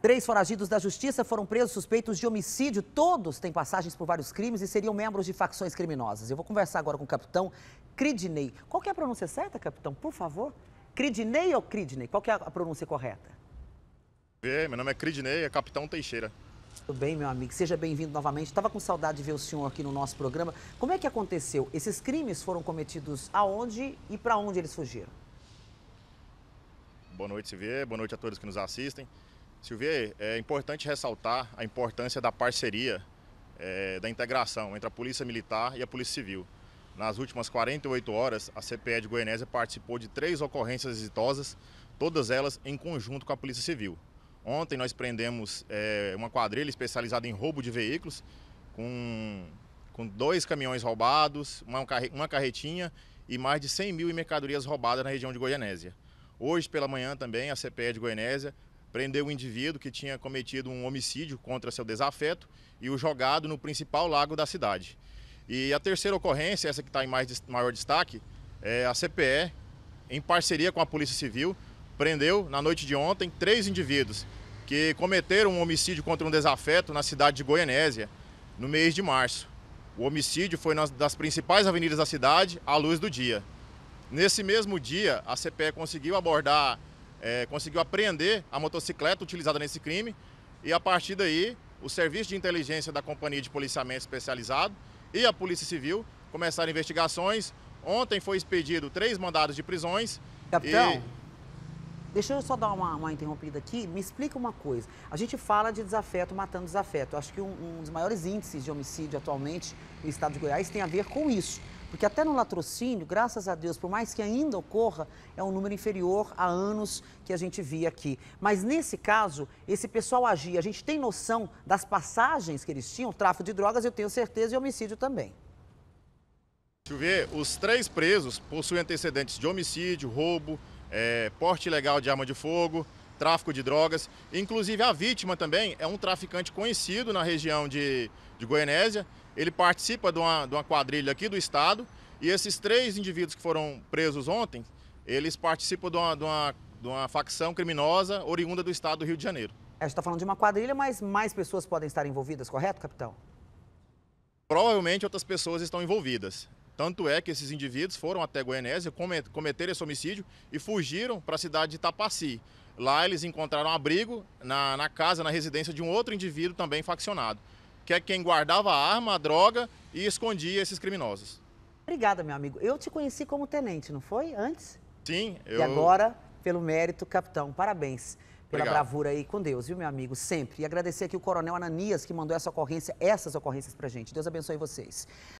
Três foragidos da justiça foram presos suspeitos de homicídio. Todos têm passagens por vários crimes e seriam membros de facções criminosas. Eu vou conversar agora com o capitão Cridney. Qual é a pronúncia certa, capitão? Por favor. Cridney ou Cridney? Qual é a pronúncia correta? Meu nome é Cridney, é capitão Teixeira. Tudo bem, meu amigo. Seja bem-vindo novamente. Estava com saudade de ver o senhor aqui no nosso programa. Como é que aconteceu? Esses crimes foram cometidos aonde e para onde eles fugiram? Boa noite, Silvia. Boa noite a todos que nos assistem. Silvia, é importante ressaltar a importância da parceria, é, da integração entre a Polícia Militar e a Polícia Civil. Nas últimas 48 horas, a CPE de Goianésia participou de três ocorrências exitosas, todas elas em conjunto com a Polícia Civil. Ontem nós prendemos é, uma quadrilha especializada em roubo de veículos, com, com dois caminhões roubados, uma, uma carretinha e mais de 100 mil em mercadorias roubadas na região de Goianésia. Hoje pela manhã também a CPE de Goianésia prendeu um indivíduo que tinha cometido um homicídio contra seu desafeto e o jogado no principal lago da cidade. E a terceira ocorrência, essa que está em mais, maior destaque, é a CPE, em parceria com a Polícia Civil, prendeu, na noite de ontem, três indivíduos que cometeram um homicídio contra um desafeto na cidade de Goianésia, no mês de março. O homicídio foi nas principais avenidas da cidade, à luz do dia. Nesse mesmo dia, a CPE conseguiu abordar é, conseguiu apreender a motocicleta utilizada nesse crime e a partir daí o Serviço de Inteligência da Companhia de Policiamento Especializado e a Polícia Civil começaram investigações. Ontem foi expedido três mandados de prisões. Capitão, e... deixa eu só dar uma, uma, interrompida aqui. Me explica uma coisa. A gente fala de desafeto matando desafeto. Acho que um, um dos maiores índices de homicídio atualmente no estado de Goiás tem a ver com isso. Porque até no latrocínio, graças a Deus, por mais que ainda ocorra, é um número inferior a anos que a gente via aqui. Mas nesse caso, esse pessoal agia. A gente tem noção das passagens que eles tinham, tráfico de drogas, eu tenho certeza, e homicídio também. ver, os três presos possuem antecedentes de homicídio, roubo, é, porte ilegal de arma de fogo tráfico de drogas. Inclusive, a vítima também é um traficante conhecido na região de, de Goianésia. Ele participa de uma, de uma quadrilha aqui do estado. E esses três indivíduos que foram presos ontem, eles participam de uma, de uma, de uma facção criminosa oriunda do estado do Rio de Janeiro. É, a gente está falando de uma quadrilha, mas mais pessoas podem estar envolvidas, correto, capitão? Provavelmente outras pessoas estão envolvidas. Tanto é que esses indivíduos foram até Goianésia, cometeram esse homicídio e fugiram para a cidade de Itapaci. Lá eles encontraram abrigo na, na casa, na residência de um outro indivíduo também faccionado, que é quem guardava a arma, a droga e escondia esses criminosos. Obrigada, meu amigo. Eu te conheci como tenente, não foi? Antes? Sim, eu... E agora, pelo mérito, capitão. Parabéns pela Obrigado. bravura aí com Deus, viu, meu amigo? Sempre. E agradecer aqui o Coronel Ananias, que mandou essa ocorrência, essas ocorrências pra gente. Deus abençoe vocês.